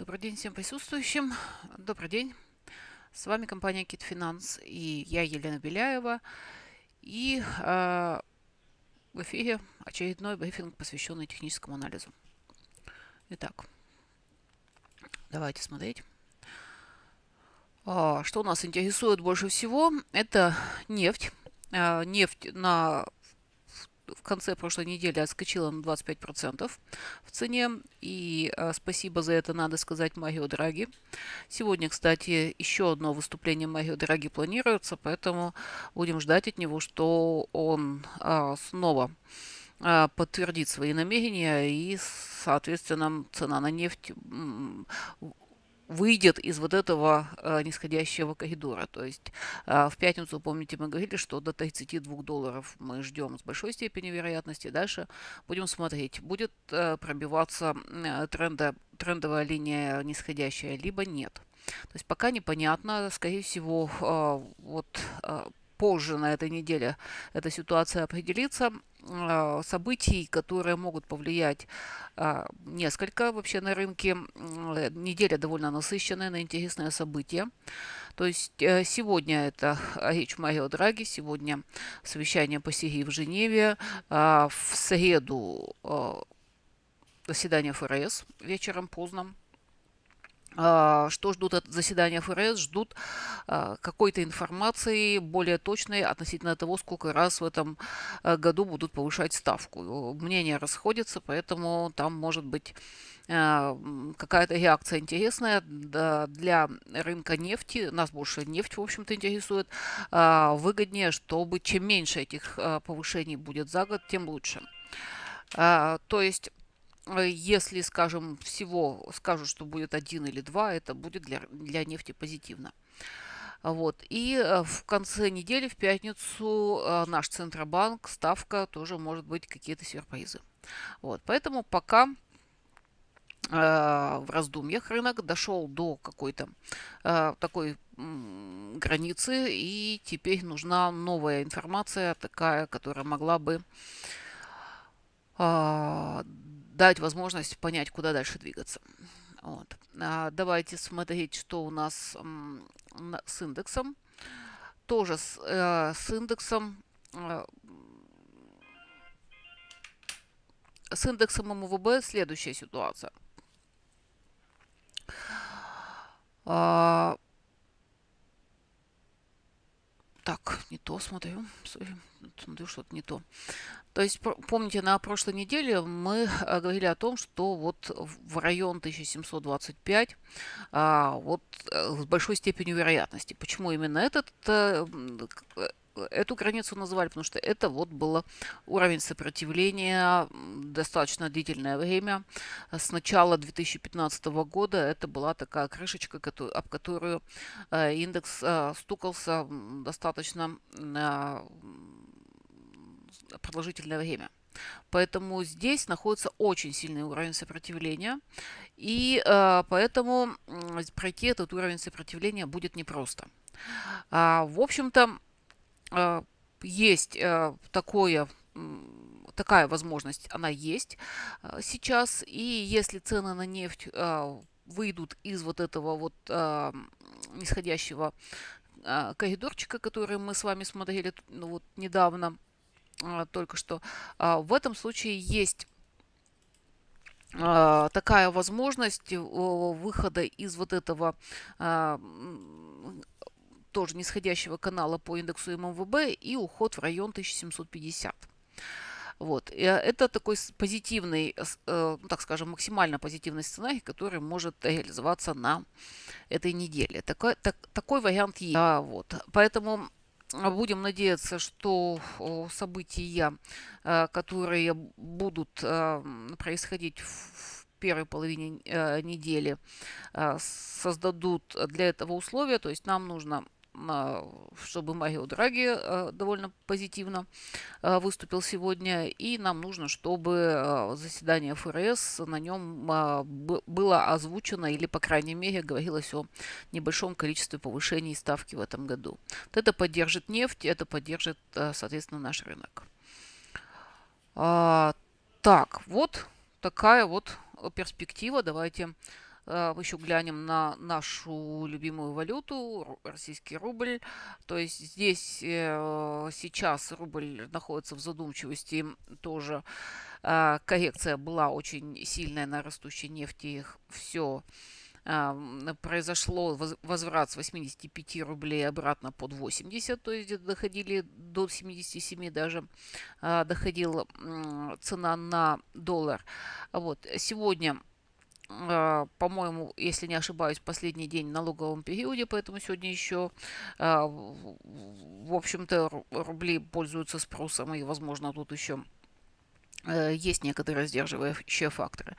Добрый день всем присутствующим. Добрый день. С вами компания Кит Финанс и я Елена Беляева. И э, в эфире очередной брифинг, посвященный техническому анализу. Итак, давайте смотреть. А, что нас интересует больше всего, это нефть. А, нефть на в конце прошлой недели отскочила на 25% в цене. И э, спасибо за это надо сказать Марио Драги. Сегодня, кстати, еще одно выступление Марио Драги планируется, поэтому будем ждать от него, что он э, снова э, подтвердит свои намерения и, соответственно, цена на нефть выйдет из вот этого э, нисходящего коридора. То есть э, в пятницу, помните, мы говорили, что до 32 долларов мы ждем с большой степенью вероятности. Дальше будем смотреть, будет э, пробиваться тренда, трендовая линия нисходящая, либо нет. То есть пока непонятно, скорее всего, вот позже на этой неделе эта ситуация определится а, событий, которые могут повлиять а, несколько вообще на рынке. Неделя довольно насыщенная на интересные события. То есть э, сегодня это речь Марио Драги, сегодня совещание по Сирии в Женеве, а, в среду э, заседание ФРС вечером поздно. А, что ждут от заседания ФРС? Ждут а, какой-то информации более точной относительно того, сколько раз в этом а, году будут повышать ставку. Мнения расходятся, поэтому там может быть какая-то реакция интересная для рынка нефти. Нас больше нефть, в общем-то, интересует. Выгоднее, чтобы чем меньше этих повышений будет за год, тем лучше. То есть Э, если, скажем, всего скажут, что будет один или два, это будет для, для нефти позитивно. Вот. И э, в конце недели, в пятницу, э, наш Центробанк, ставка, тоже может быть какие-то сюрпризы. Вот. Поэтому пока в раздумьях рынок дошел до какой-то такой границы, и теперь нужна новая информация, такая, которая могла бы дать возможность понять, куда дальше двигаться. Вот. А давайте смотреть, что у нас с индексом. Тоже с, э, с индексом. Э, с индексом МВБ следующая ситуация. А, так, не то смотрю. Смотрю, что-то не то. То есть, помните, на прошлой неделе мы э, говорили о том, что вот в район 1725 а, вот э, с большой степенью вероятности. Почему именно этот э, эту границу назвали, потому что это вот был уровень сопротивления достаточно длительное время. С начала 2015 года это была такая крышечка, об которую э, индекс э, стукался достаточно э, продолжительное время. Поэтому здесь находится очень сильный уровень сопротивления, и поэтому пройти этот уровень сопротивления будет непросто. А, в общем-то, а, есть а, такое такая возможность она есть а, сейчас и если цены на нефть выйдут из вот этого вот нисходящего коридорчика, который мы с вами смотрели ну, вот недавно, только что. В этом случае есть такая возможность выхода из вот этого тоже нисходящего канала по индексу ММВБ и уход в район 1750. Вот. и э, Это такой позитивный, э, ну, так скажем, максимально позитивный сценарий, который может реализоваться на этой неделе. Такой, так, такой вариант есть. А, вот. Поэтому э, будем надеяться, что события, которые будут происходить в первой половине недели, создадут для этого условия. То есть нам нужно чтобы Марио Драги э, довольно позитивно э, выступил сегодня. И нам нужно, чтобы э, заседание ФРС на нем было озвучено или, по крайней мере, говорилось о небольшом количестве повышений ставки в этом году. Вот это поддержит нефть, это поддержит, соответственно, наш рынок. А, так, вот такая вот перспектива. Давайте а, еще глянем на нашу любимую валюту, российский рубль. То есть здесь э, сейчас рубль находится в задумчивости тоже. А, коррекция была очень сильная на растущей нефти. Все а, произошло возврат с 85 рублей обратно под 80, то есть доходили до 77 даже, доходила цена на доллар. Вот, сегодня а, по-моему, если не ошибаюсь, последний день в налоговом периоде, поэтому сегодня еще, а, в общем-то, рубли пользуются спросом и, возможно, тут еще Э, есть некоторые сдерживающие факторы.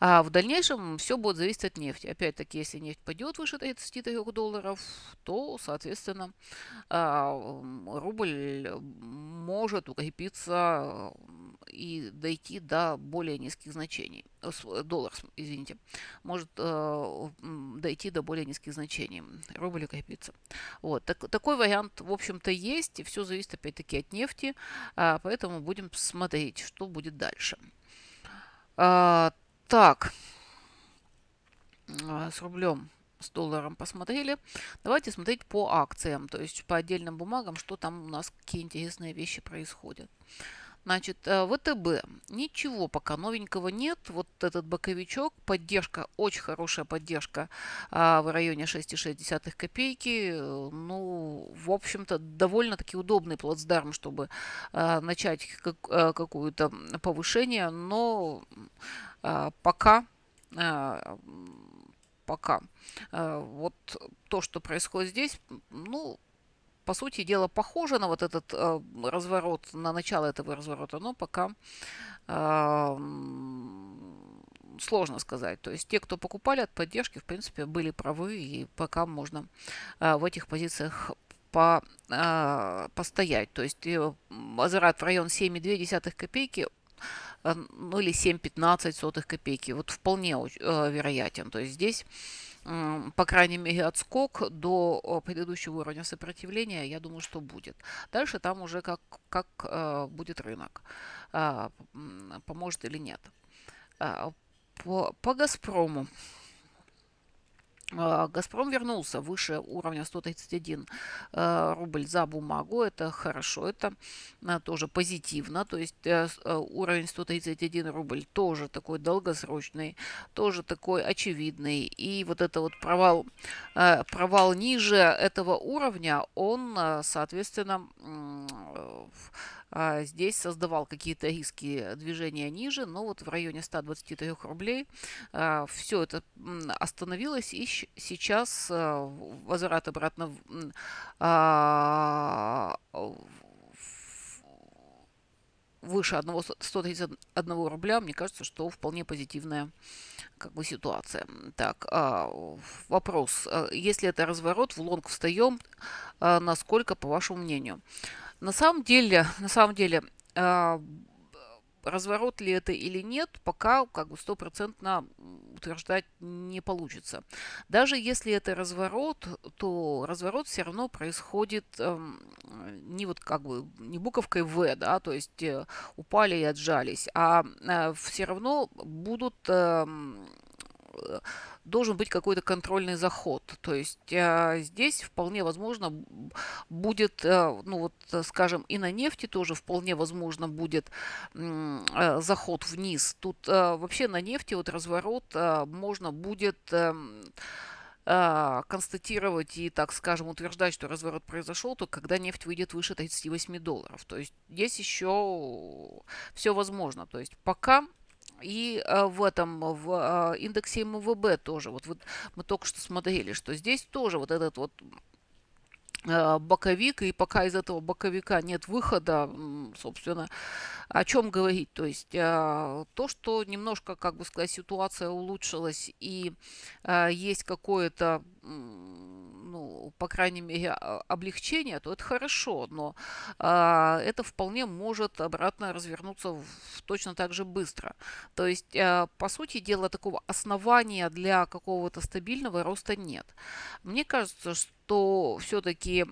А в дальнейшем все будет зависеть от нефти. Опять-таки, если нефть пойдет выше 33 долларов, то, соответственно, а, рубль может укрепиться и дойти до более низких значений. Э, доллар, извините, может э, дойти до более низких значений. Рубль укрепится. Вот. Так, такой вариант, в общем-то, есть. все зависит, опять-таки, от нефти. А, поэтому будем смотреть, что будет будет дальше. А, так, а, с рублем, с долларом посмотрели. Давайте смотреть по акциям, то есть по отдельным бумагам, что там у нас, какие интересные вещи происходят. Значит, э, ВТБ. Ничего пока новенького нет. Вот этот боковичок. Поддержка, очень хорошая поддержка а, в районе 6,6 копейки. Ну, в общем-то, довольно-таки удобный плацдарм, чтобы а, начать э, какое-то повышение. Но а, пока пока. Вот то, что происходит здесь, ну, по сути дела, похоже на вот этот э, разворот, на начало этого разворота, но пока э, сложно сказать. То есть те, кто покупали от поддержки, в принципе, были правы, и пока можно э, в этих позициях по, э, постоять. То есть возврат э, в район 7,2 копейки э, ну или 7,15 копейки. Вот вполне э, вероятен. То есть здесь по крайней мере, отскок до э, предыдущего уровня сопротивления, я думаю, что будет. Дальше там уже как, как э, будет рынок, э, поможет или нет. По, по «Газпрому» А, Газпром вернулся выше уровня 131 а, рубль за бумагу. Это хорошо, это а, тоже позитивно. То есть э, э, уровень 131 рубль тоже такой долгосрочный, тоже такой очевидный. И вот это вот провал, э, провал ниже этого уровня, он, соответственно, а, здесь создавал какие-то риски движения ниже, но вот в районе 123 рублей а, все это остановилось и сейчас а, возврат обратно выше 1, 131 рубля, мне кажется, что вполне позитивная как бы ситуация. Так, вопрос. Если это разворот, в лонг встаем, насколько, по вашему мнению? На самом деле, на самом деле, а, разворот ли это или нет, пока как бы стопроцентно утверждать не получится. Даже если это разворот, то разворот все равно происходит эм, не вот как бы не буковкой В, да, то есть э, упали и отжались, а э, все равно будут э, Э, должен быть какой-то контрольный заход. То есть а, здесь вполне возможно будет, э, ну вот, э, скажем, и на нефти тоже вполне возможно будет заход вниз. Тут вообще на нефти вот разворот можно будет эм, констатировать и, так скажем, утверждать, что разворот произошел, то когда нефть выйдет выше 38 долларов. То есть здесь еще все возможно. То есть пока и э, в этом, в э, индексе МВБ тоже. Вот, вот мы только что смотрели, что здесь тоже вот этот вот э, боковик, и пока из этого боковика нет выхода, собственно, о чем говорить. То есть то, что немножко, как бы сказать, ситуация улучшилась, и есть какое-то ну, по крайней мере, а, облегчение, то это хорошо, но а, это вполне может обратно развернуться в, точно так же быстро. То есть, а, по сути дела, такого основания для какого-то стабильного роста нет. Мне кажется, что все-таки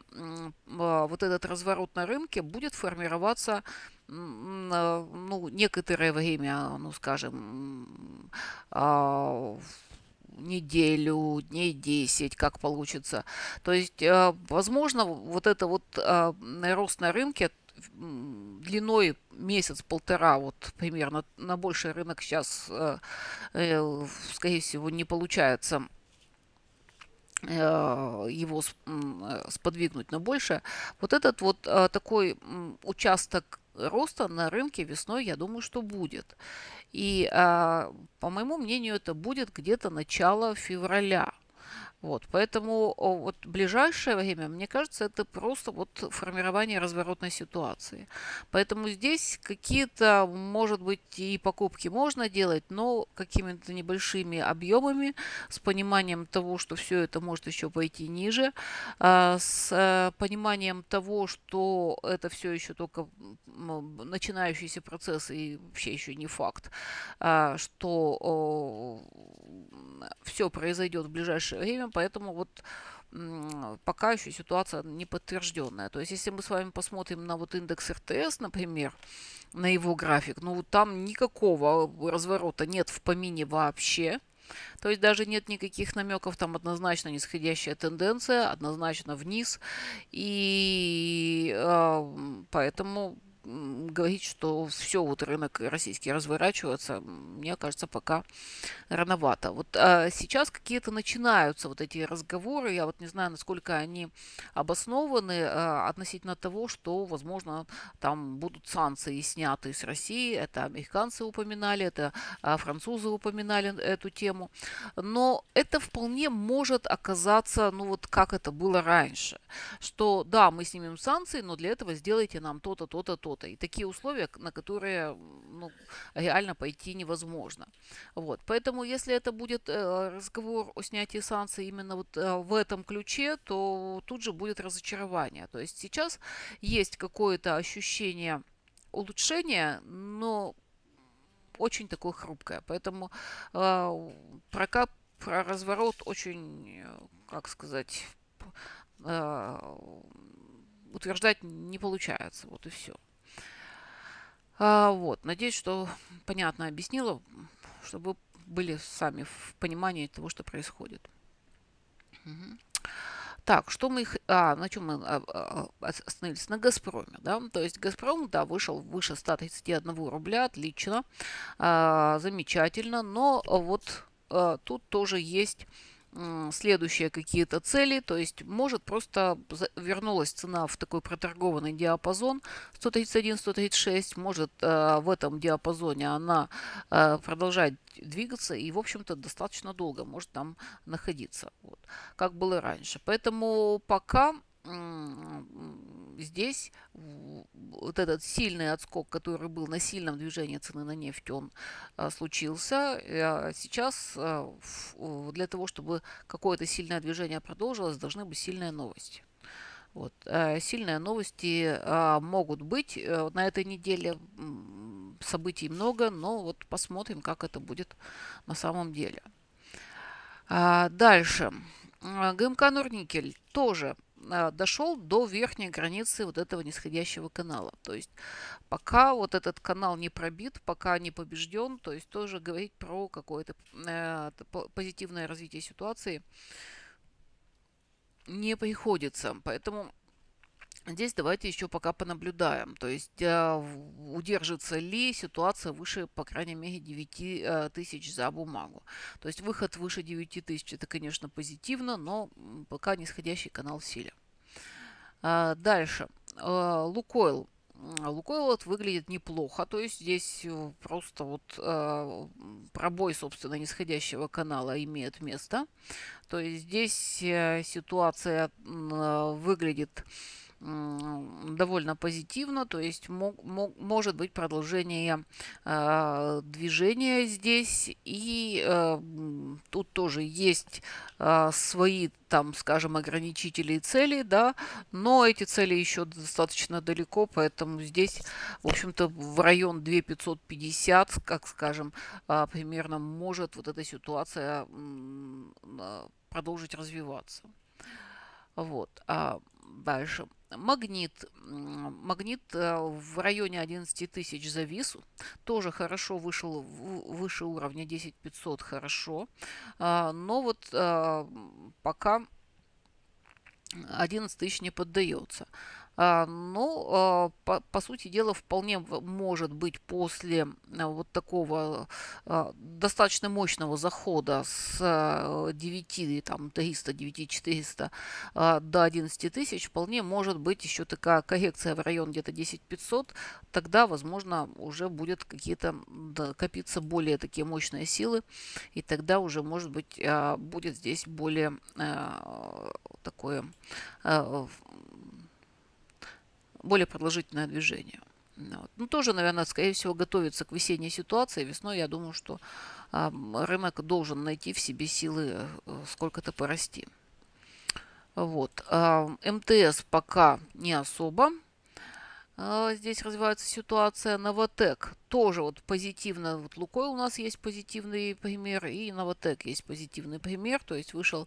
а, вот этот разворот на рынке будет формироваться а, ну, некоторое время, ну, скажем, в неделю, дней 10, как получится. То есть, э, возможно, вот это вот э, рост на рынке длиной месяц-полтора, вот примерно, на больший рынок сейчас, э, скорее всего, не получается его сподвигнуть на больше. Вот этот вот такой участок роста на рынке весной, я думаю, что будет. И, а, по моему мнению, это будет где-то начало февраля. Вот, поэтому вот ближайшее время, мне кажется, это просто вот формирование разворотной ситуации. Поэтому здесь какие-то, может быть, и покупки можно делать, но какими-то небольшими объемами, с пониманием того, что все это может еще пойти ниже, а, с э, пониманием того, что это все еще только начинающийся процесс и вообще еще не факт, а, что все произойдет в ближайшее время, поэтому вот пока еще ситуация неподтвержденная. То есть, если мы с вами посмотрим на вот индекс РТС, например, на его график, ну там никакого разворота нет в помине вообще. То есть даже нет никаких намеков, там однозначно нисходящая тенденция, однозначно вниз. И э, поэтому говорить, что все, вот рынок российский разворачивается, мне кажется, пока рановато. Вот а сейчас какие-то начинаются вот эти разговоры, я вот не знаю, насколько они обоснованы а, относительно того, что, возможно, там будут санкции сняты с России, это американцы упоминали, это а, французы упоминали эту тему, но это вполне может оказаться, ну вот как это было раньше, что да, мы снимем санкции, но для этого сделайте нам то-то, то-то, то-то что-то. И такие условия, на которые ну, реально пойти невозможно. Вот. Поэтому если это будет э, разговор о снятии санкций именно вот э, в этом ключе, то тут же будет разочарование. То есть сейчас есть какое-то ощущение улучшения, но очень такое хрупкое. Поэтому э, а, кап, про разворот очень, как сказать, э, утверждать не получается. Вот и все. А, вот, надеюсь, что понятно объяснила, чтобы вы были сами в понимании того, что происходит. Угу. Так, что мы А, на чем мы а, а, а, остановились? На «Газпроме», да? То есть «Газпром», да, вышел выше 131 рубля, отлично, а, замечательно, но вот а, тут тоже есть следующие какие-то цели, то есть может просто вернулась цена в такой проторгованный диапазон 131-136, может э, в этом диапазоне она э, продолжать двигаться и, в общем-то, достаточно долго может там находиться, вот, как было раньше. Поэтому пока здесь вот этот сильный отскок, который был на сильном движении цены на нефть, он а, случился. А сейчас а, для того, чтобы какое-то сильное движение продолжилось, должны быть сильные новости. Вот. Э, сильные новости а, могут быть. Э, на этой неделе событий много, но вот посмотрим, как это будет на самом деле. Дальше. Э, ГМК Норникель тоже а, дошел до верхней границы вот этого нисходящего канала. То есть пока вот этот канал не пробит, пока не побежден, то есть тоже говорить про какое-то э, позитивное развитие ситуации не приходится. Поэтому Здесь давайте еще пока понаблюдаем, то есть э, удержится ли ситуация выше, по крайней мере, 9 э, тысяч за бумагу. То есть выход выше 9 тысяч это, конечно, позитивно, но пока нисходящий канал в силе. А, дальше. А, Лукойл. Лукойл вот выглядит неплохо, то есть здесь э, просто вот э, пробой, собственно, нисходящего канала имеет место. То есть здесь ситуация выглядит довольно позитивно, то есть мог, мог, может быть продолжение э, движения здесь. И э, тут тоже есть э, свои там, скажем, ограничители и цели, да, но эти цели еще достаточно далеко, поэтому здесь, в общем-то, в район 2550, как скажем, примерно может вот эта ситуация продолжить развиваться. Вот. А дальше. Магнит. Магнит э, в районе 11 тысяч завис. Тоже хорошо вышел выше уровня 10 500. Хорошо. А, но вот э, пока 11 тысяч не поддается. А, Но ну, а, по, по сути дела, вполне может быть после э, вот такого а, достаточно мощного захода с 9, там, 300, 9, 400 до 11 тысяч, вполне может быть еще такая коррекция в район где-то 10 500, тогда, возможно, уже будет какие-то да, копиться более такие мощные силы, и тогда уже, может быть, будет здесь более такое более продолжительное движение. Ну, вот. Ну, тоже, наверное, скорее всего, готовится к весенней ситуации. Весной, я думаю, что э, рынок должен найти в себе силы э, сколько-то порасти. Вот. Э, МТС пока не особо. Э, здесь развивается ситуация. Новотек тоже вот позитивно. Вот Лукой у нас есть позитивный пример, и Новотек есть позитивный пример. То есть вышел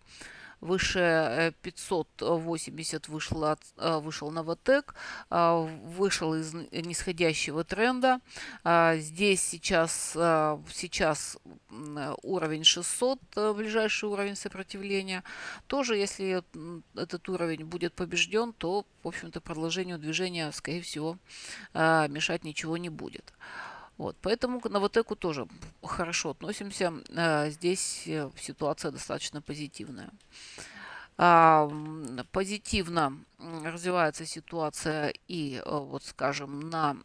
выше 580 э, вышло, э, вышел Новотек, э, вышел из нисходящего тренда. Здесь сейчас, сейчас уровень 600, ближайший уровень сопротивления. Тоже, если этот уровень будет побежден, то, в общем-то, продолжению движения, скорее всего, мешать ничего не будет. Вот, поэтому к Новотеку тоже хорошо относимся. Э, здесь э, ситуация достаточно позитивная. А, позитивно развивается ситуация и, э, вот скажем, на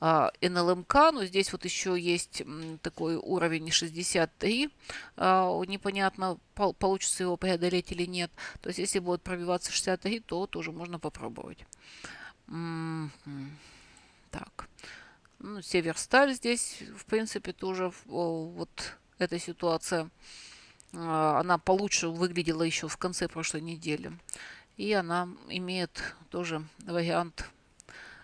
а, НЛМК, но здесь вот еще есть такой уровень 63, а, непонятно, получится его преодолеть или нет. То есть, если будет пробиваться 63, то тоже можно попробовать. Так. Ну, Северсталь здесь, в принципе, тоже вот эта ситуация, а, она получше выглядела еще в конце прошлой недели. И она имеет тоже вариант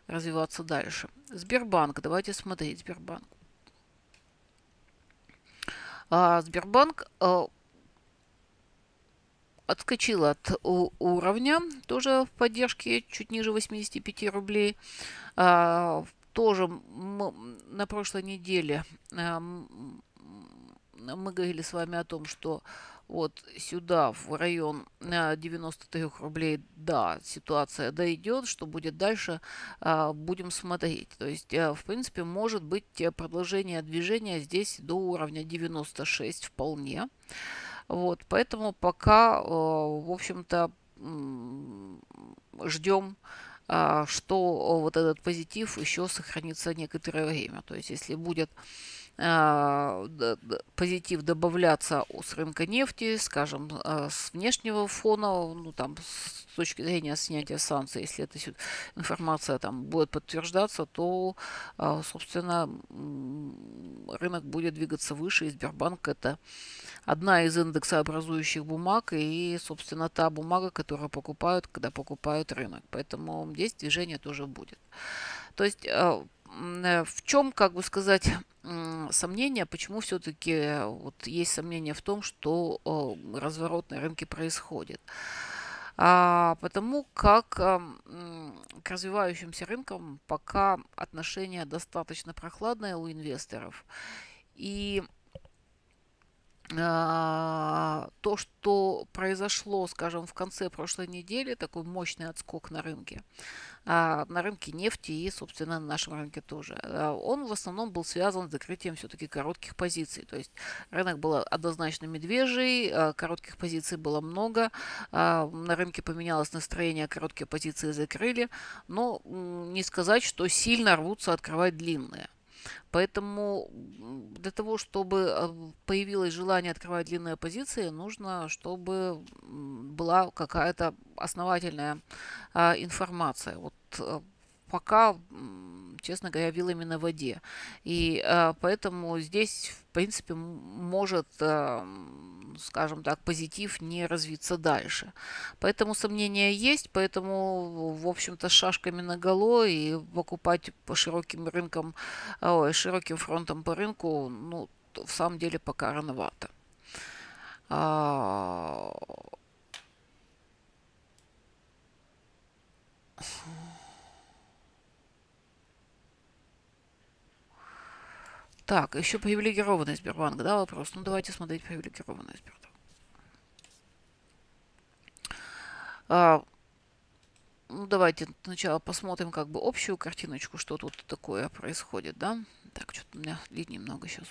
развиваться дальше. Сбербанк. Давайте смотреть Сбербанк. А, Сбербанк а, отскочил от уровня тоже в поддержке чуть ниже 85 рублей. А, тоже на прошлой неделе а, мы говорили с вами о том, что вот сюда, в район 93 а, рублей, да, ситуация дойдет, что будет дальше, а, будем смотреть. То есть, в принципе, может быть продолжение движения здесь до уровня 96 вполне. Вот, поэтому пока, в общем-то, ждем а, что вот этот позитив еще сохранится некоторое время. То есть если будет а, позитив добавляться с рынка нефти, скажем, а, с внешнего фона, ну, там, с точки зрения снятия санкций, если эта информация там будет подтверждаться, то, собственно, рынок будет двигаться выше, и Сбербанк это одна из индексообразующих бумаг и, собственно, та бумага, которую покупают, когда покупают рынок. Поэтому здесь движение тоже будет. То есть э, э, в чем, как бы сказать, сомнение, почему все-таки вот есть сомнение в том, что э, разворот на рынке происходит? А, потому как к развивающимся рынкам пока отношение достаточно прохладное у инвесторов. И а, то, что произошло, скажем, в конце прошлой недели, такой мощный отскок на рынке, а, на рынке нефти и, собственно, на нашем рынке тоже, а, он в основном был связан с закрытием все-таки коротких позиций. То есть рынок был однозначно медвежий, коротких позиций было много, на рынке поменялось настроение, короткие позиции закрыли, но не сказать, что сильно рвутся открывать длинные. Поэтому для того, чтобы а, появилось желание открывать длинные позиции, нужно, чтобы была какая-то основательная а, информация. Вот а, пока честно говоря, вил именно в воде. И а, поэтому здесь, в принципе, может, а, скажем так, позитив не развиться дальше. Поэтому сомнения есть, поэтому, в общем-то, с шашками наголо и покупать по широким рынкам, ой, широким фронтом по рынку, ну, в самом деле пока рановато. А... Так, еще привилегированный Сбербанк, да, вопрос? Ну, давайте смотреть привилегированный Сбербанк. А, ну, давайте сначала посмотрим как бы общую картиночку, что тут такое происходит, да. Так, что-то у меня линий немного сейчас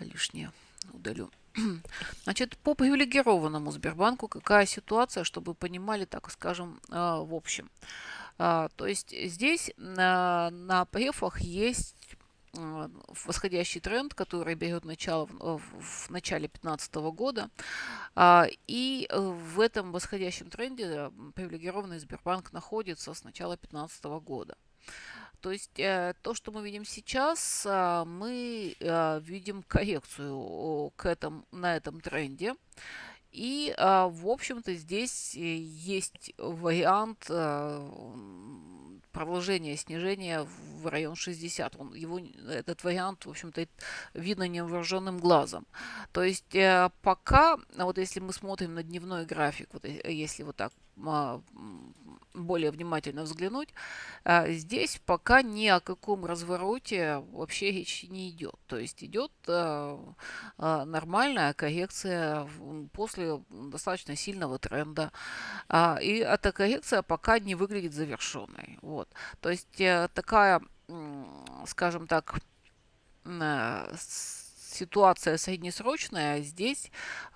лишнее удалю. Значит, по привилегированному Сбербанку какая ситуация, чтобы понимали, так скажем, а, в общем. А, то есть здесь а, на префах есть Э, восходящий тренд, который берет начало в, в начале 2015 года. А, и э, в этом восходящем тренде э, привилегированный Сбербанк находится с начала 2015 года. То есть то, что мы видим сейчас, мы видим коррекцию к этом, на этом тренде. И, а, в общем-то, здесь э, есть вариант а, продолжения снижения в район 60. Он, его, этот вариант, в общем-то, видно невооруженным глазом. То есть э, пока, вот если мы смотрим на дневной график, вот э, если вот так а, более внимательно взглянуть, а, здесь пока ни о каком развороте вообще речь не идет. То есть идет а, а, нормальная коррекция после достаточно сильного тренда. И эта коррекция пока не выглядит завершенной. Вот. То есть э, такая, скажем так, э, ситуация среднесрочная, а здесь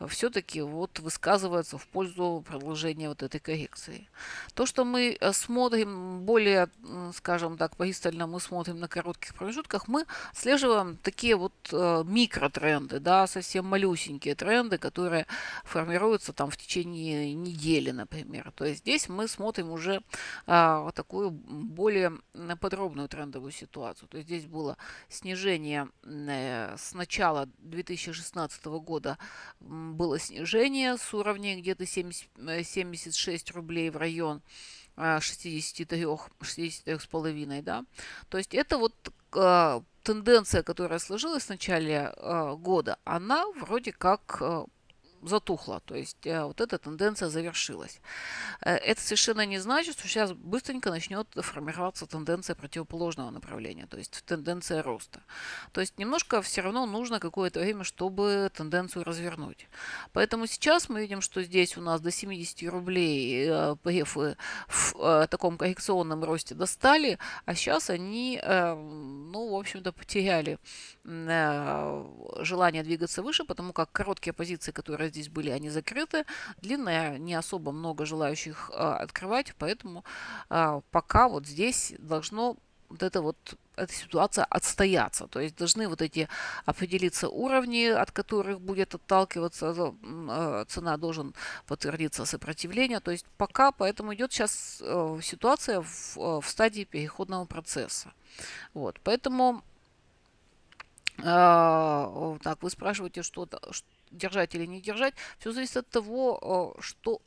все-таки вот высказывается в пользу продолжения вот этой коррекции. То, что мы э, смотрим более, скажем так, пристально мы смотрим на коротких промежутках, мы слеживаем такие вот э, микротренды, да, совсем малюсенькие тренды, которые формируются там в течение недели, например. То есть здесь мы смотрим уже а, такую более подробную трендовую ситуацию. То есть здесь было снижение э, сначала начала 2016 года было снижение с уровня где-то 76 э, рублей в район 63, э, 63,5, да. То есть это вот э, тенденция, которая сложилась в начале года, она вроде как затухла, то есть э, вот эта тенденция завершилась. Э, это совершенно не значит, что сейчас быстренько начнет формироваться тенденция противоположного направления, то есть тенденция роста. То есть немножко все равно нужно какое-то время, чтобы тенденцию развернуть. Поэтому сейчас мы видим, что здесь у нас до 70 рублей ПФ э, в таком коррекционном росте достали, а сейчас они, ну, в общем-то, потеряли желание двигаться выше, потому как короткие позиции, которые здесь были они закрыты. Длинная, не особо много желающих а, открывать, поэтому а, пока вот здесь должно вот это вот эта ситуация отстояться. То есть должны вот эти определиться уровни, от которых будет отталкиваться а, цена, должен подтвердиться сопротивление. То есть пока поэтому идет сейчас э, ситуация в, э, в стадии переходного процесса. Вот, поэтому так, вы спрашиваете, что, что держать или не держать, все зависит от того, э, что,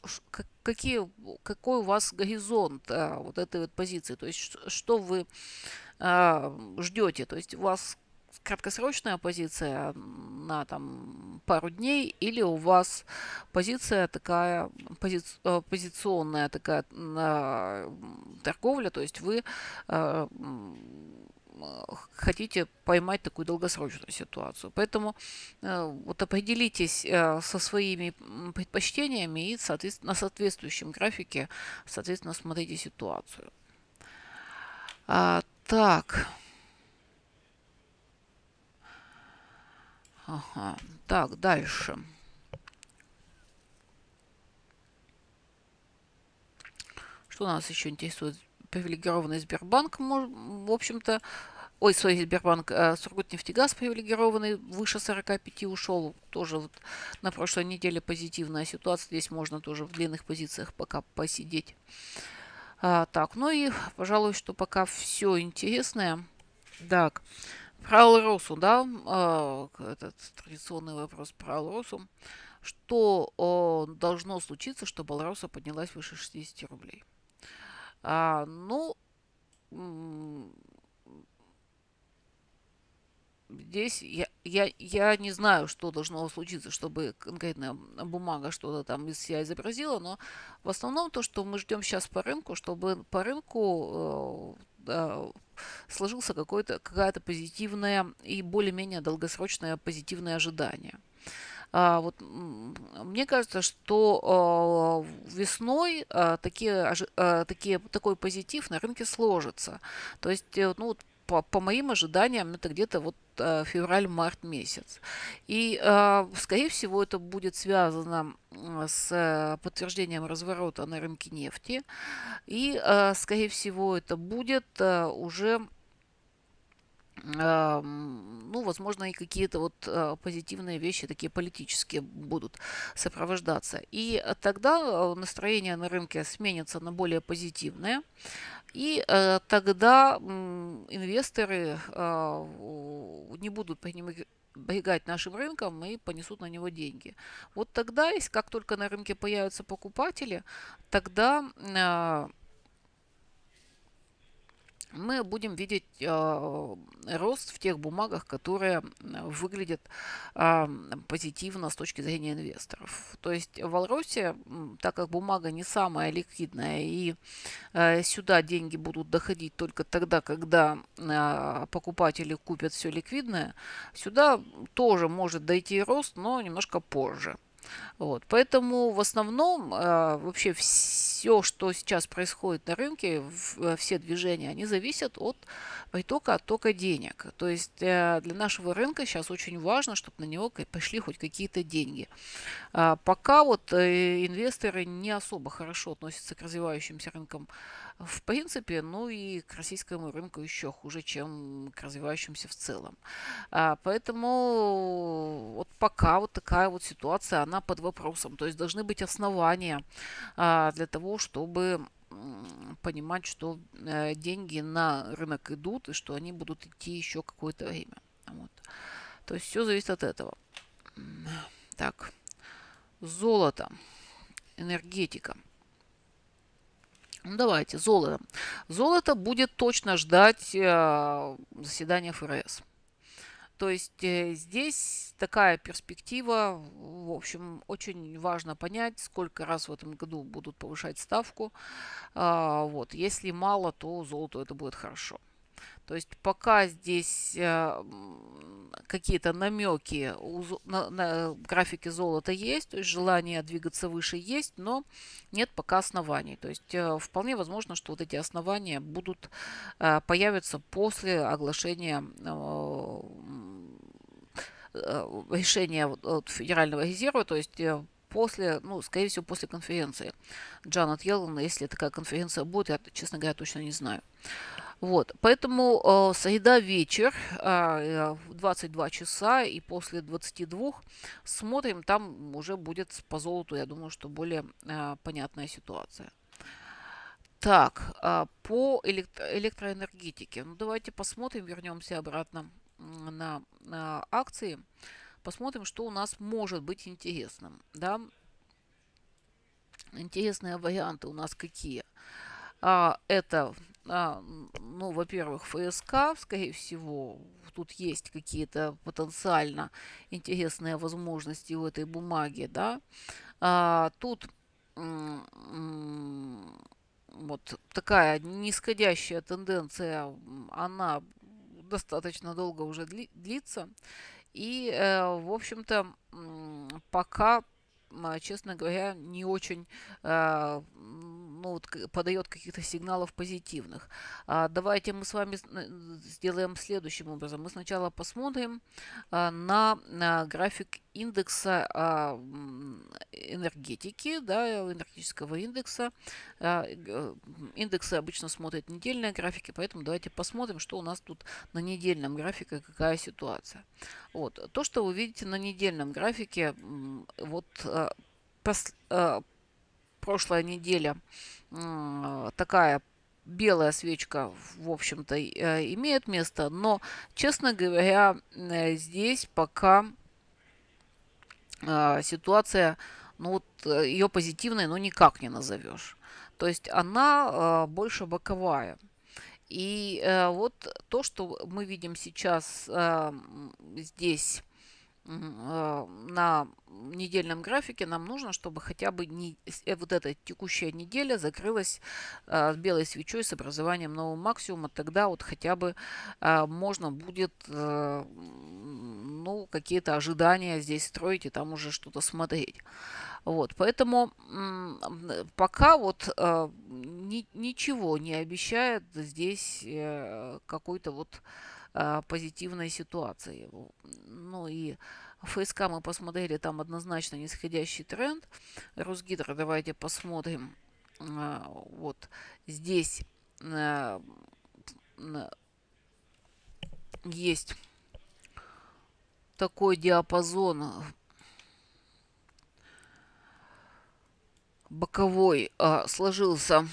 какие, какой у вас горизонт э, вот этой вот позиции, то есть что вы э, ждете, то есть у вас краткосрочная позиция на там пару дней или у вас позиция такая пози, позиционная такая на торговля то есть вы хотите поймать такую долгосрочную ситуацию. Поэтому э, вот определитесь э, со своими предпочтениями и соответственно, на соответствующем графике, соответственно, смотрите ситуацию. А, так. Ага. Так, дальше. Что нас еще интересует привилегированный Сбербанк, в общем-то, ой, свой Сбербанк, э, Сургутнефтегаз привилегированный, выше 45 ушел, тоже вот на прошлой неделе позитивная ситуация, здесь можно тоже в длинных позициях пока посидеть. А, так, ну и, пожалуй, что пока все интересное. Так, про Алросу, да, а, этот традиционный вопрос про Алросу. Что должно случиться, чтобы Алроса поднялась выше 60 рублей? А, ну, здесь я, я, я не знаю, что должно случиться, чтобы конкретная бумага что-то там из себя изобразила, но в основном то, что мы ждем сейчас по рынку, чтобы по рынку э, да, сложился какое то какая-то позитивная и более-менее долгосрочное позитивное ожидание. А, вот, мне кажется, что а, весной а, такие, такие, такой позитив на рынке сложится. То есть, э, ну, вот по, по моим ожиданиям, это где-то вот февраль-март месяц. И, скорее всего, это будет связано с подтверждением разворота на рынке нефти. И, скорее всего, это будет уже ну, возможно, и какие-то вот а, позитивные вещи, такие политические, будут сопровождаться. И а, тогда а, настроение на рынке сменится на более позитивное, и тогда инвесторы не будут принимать бегать нашим рынком и понесут на него деньги. Вот тогда, если как только на рынке появятся покупатели, тогда мы будем видеть а, рост в тех бумагах, которые выглядят а, позитивно с точки зрения инвесторов. То есть в Алросе, так как бумага не самая ликвидная, и э, сюда деньги будут доходить только тогда, когда а, покупатели купят все ликвидное, сюда тоже может дойти рост, но немножко позже. Вот. Поэтому в основном а, вообще все, что сейчас происходит на рынке, э, все движения, они зависят от притока, оттока денег. То есть э, для нашего рынка сейчас очень важно, чтобы на него пошли хоть какие-то деньги. А, пока вот э, инвесторы не особо хорошо относятся к развивающимся рынкам в принципе, ну и к российскому рынку еще хуже, чем к развивающимся в целом. А, поэтому вот пока вот такая вот ситуация, она под вопросом. То есть должны быть основания а, для того, чтобы понимать, что э, деньги на рынок идут и что они будут идти еще какое-то время. Вот. То есть все зависит от этого. Так, золото, энергетика – ну давайте, золото. Золото будет точно ждать а, заседания ФРС. То есть э, здесь такая перспектива, в общем, очень важно понять, сколько раз в этом году будут повышать ставку. А, вот, если мало, то золото это будет хорошо. То есть пока здесь э, какие-то намеки на, графике золота есть, то есть желание двигаться выше есть, но нет пока оснований. То есть э, вполне возможно, что вот эти основания будут э, появиться после оглашения решения Федерального резерва, то есть после, ну, скорее всего, после конференции Джанет Йеллен, если такая конференция будет, я, честно говоря, точно не знаю. Вот, поэтому э, среда вечер, а, э, 22 часа и после 22 смотрим, там уже будет по золоту, я думаю, что более э, понятная ситуация. Так, э, по электро электроэнергетике. Ну, давайте посмотрим, вернемся обратно на, на акции, посмотрим, что у нас может быть интересным. Да? Интересные варианты у нас какие? А, это а, ну, во-первых, ФСК, скорее всего, тут есть какие-то потенциально интересные возможности у этой бумаги, да. А, тут вот такая нисходящая тенденция, она достаточно долго уже длится. И, э, в общем-то, пока, а, честно говоря, не очень а, ну, вот, подает каких-то сигналов позитивных. А давайте мы с вами э, сделаем следующим образом. Мы сначала посмотрим а, на, на график индекса а, энергетики, да, энергетического индекса. А, индексы обычно смотрят недельные графики, поэтому давайте посмотрим, что у нас тут на недельном графике, какая ситуация. Вот. То, что вы видите на недельном графике, вот а, пос, а, прошлая неделя такая белая свечка, в общем-то, э, имеет место, но, честно говоря, э, здесь пока э, ситуация, ну вот ее позитивной, ну никак не назовешь. То есть она больше боковая. И вот то, что мы видим сейчас здесь а, на недельном графике нам нужно, чтобы хотя бы не, э, вот эта текущая неделя закрылась э, белой свечой с образованием нового максимума. Тогда вот хотя бы а, можно будет ну, какие-то ожидания здесь строить и там уже что-то смотреть. Вот, поэтому пока вот ни, ничего не обещает здесь э, какой-то вот а, позитивной ситуации. Ну и ФСК мы посмотрели, там однозначно нисходящий тренд. Росгидро давайте посмотрим. А, вот здесь а, есть такой диапазон боковой сложился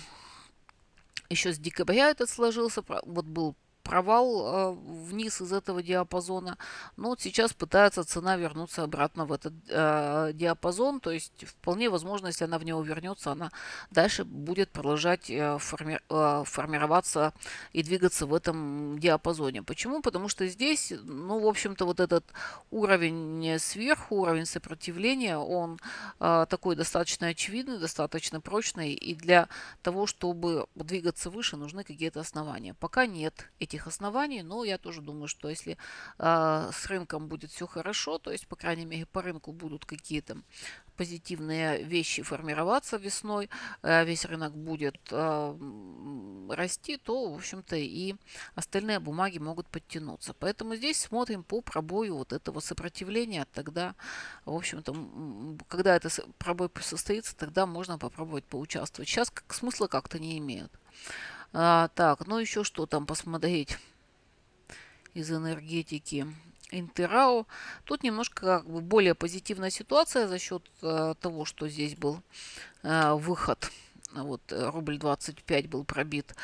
еще с декабря этот сложился вот был провал э, вниз из этого диапазона. Но вот сейчас пытается цена вернуться обратно в этот э, диапазон. То есть вполне возможно, если она в него вернется, она дальше будет продолжать э, форми формироваться и двигаться в этом диапазоне. Почему? Потому что здесь, ну, в общем-то, вот этот уровень сверху, уровень сопротивления, он такой достаточно очевидный, достаточно прочный. И для того, чтобы двигаться выше, нужны какие-то основания. Пока нет этих никаких оснований, но я тоже думаю, что если э, с рынком будет все хорошо, то есть, по крайней мере, по рынку будут какие-то позитивные вещи формироваться весной, э, весь рынок будет э, расти, то, в общем-то, и остальные бумаги могут подтянуться. Поэтому здесь смотрим по пробою вот этого сопротивления. Тогда, в общем-то, когда это пробой состоится, тогда можно попробовать поучаствовать. Сейчас как, смысла как-то не имеет. А, так, ну еще что там посмотреть из энергетики. Интерау. Тут немножко как бы более позитивная ситуация за счет э, того, что здесь был э, выход вот э, рубль 25 был пробит,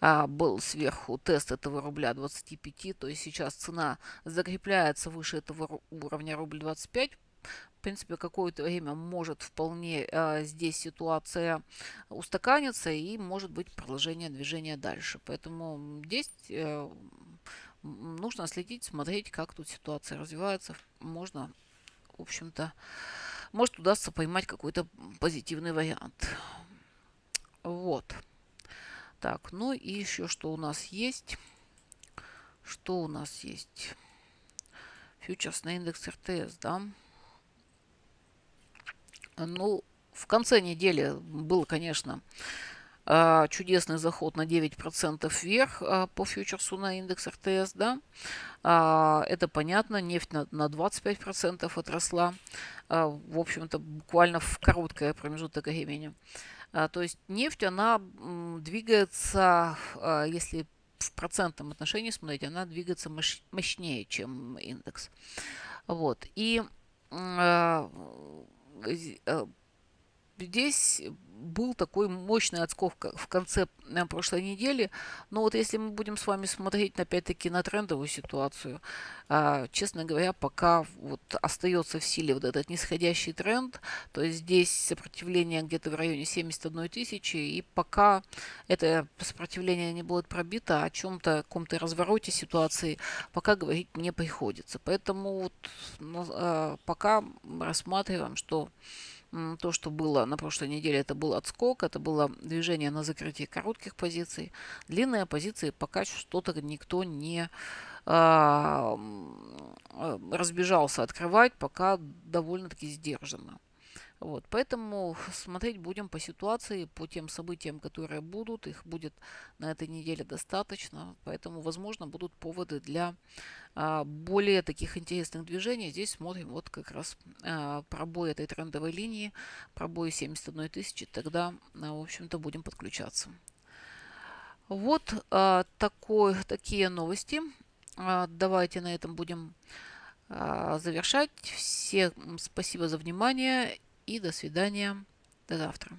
а был сверху тест этого рубля 25, то есть сейчас цена закрепляется выше этого уровня рубль 25, принципе, какое-то время может вполне а, здесь ситуация устаканиться и может быть продолжение движения дальше. Поэтому здесь э, нужно следить, смотреть, как тут ситуация развивается. Можно, в общем-то, может удастся поймать какой-то позитивный вариант. Вот. Так, ну и еще что у нас есть? Что у нас есть? Фьючерс на индекс РТС, Да. Ну, в конце недели был, конечно, а, чудесный заход на 9% вверх а, по фьючерсу на индекс РТС, да. А, это понятно, нефть на 25% отросла, в общем-то, буквально в короткое промежуток времени. То есть нефть, она двигается, если в процентном отношении смотреть, она двигается мощнее, чем индекс. Вот. И uh, здесь был такой мощный отскок в конце э, прошлой недели. Но вот если мы будем с вами смотреть, опять-таки, на трендовую ситуацию, а, честно говоря, пока вот остается в силе вот этот нисходящий тренд, то есть здесь сопротивление где-то в районе 71 тысячи, и пока это сопротивление не будет пробито, о чем-то, каком-то развороте ситуации пока говорить не приходится. Поэтому вот ну, а, пока рассматриваем, что то, что было на прошлой неделе, это был отскок, это было движение на закрытие коротких позиций. Длинные позиции пока что-то никто не а, э, разбежался открывать, пока довольно-таки сдержанно. Вот, поэтому смотреть будем по ситуации, по тем событиям, которые будут. Их будет на этой неделе достаточно. Поэтому, возможно, будут поводы для а, более таких интересных движений. Здесь смотрим вот как раз а, пробой этой трендовой линии, пробой 71 тысячи. Тогда, а, в общем-то, будем подключаться. Вот а, такой, такие новости. А, давайте на этом будем а, завершать. Всем спасибо за внимание и до свидания, до завтра.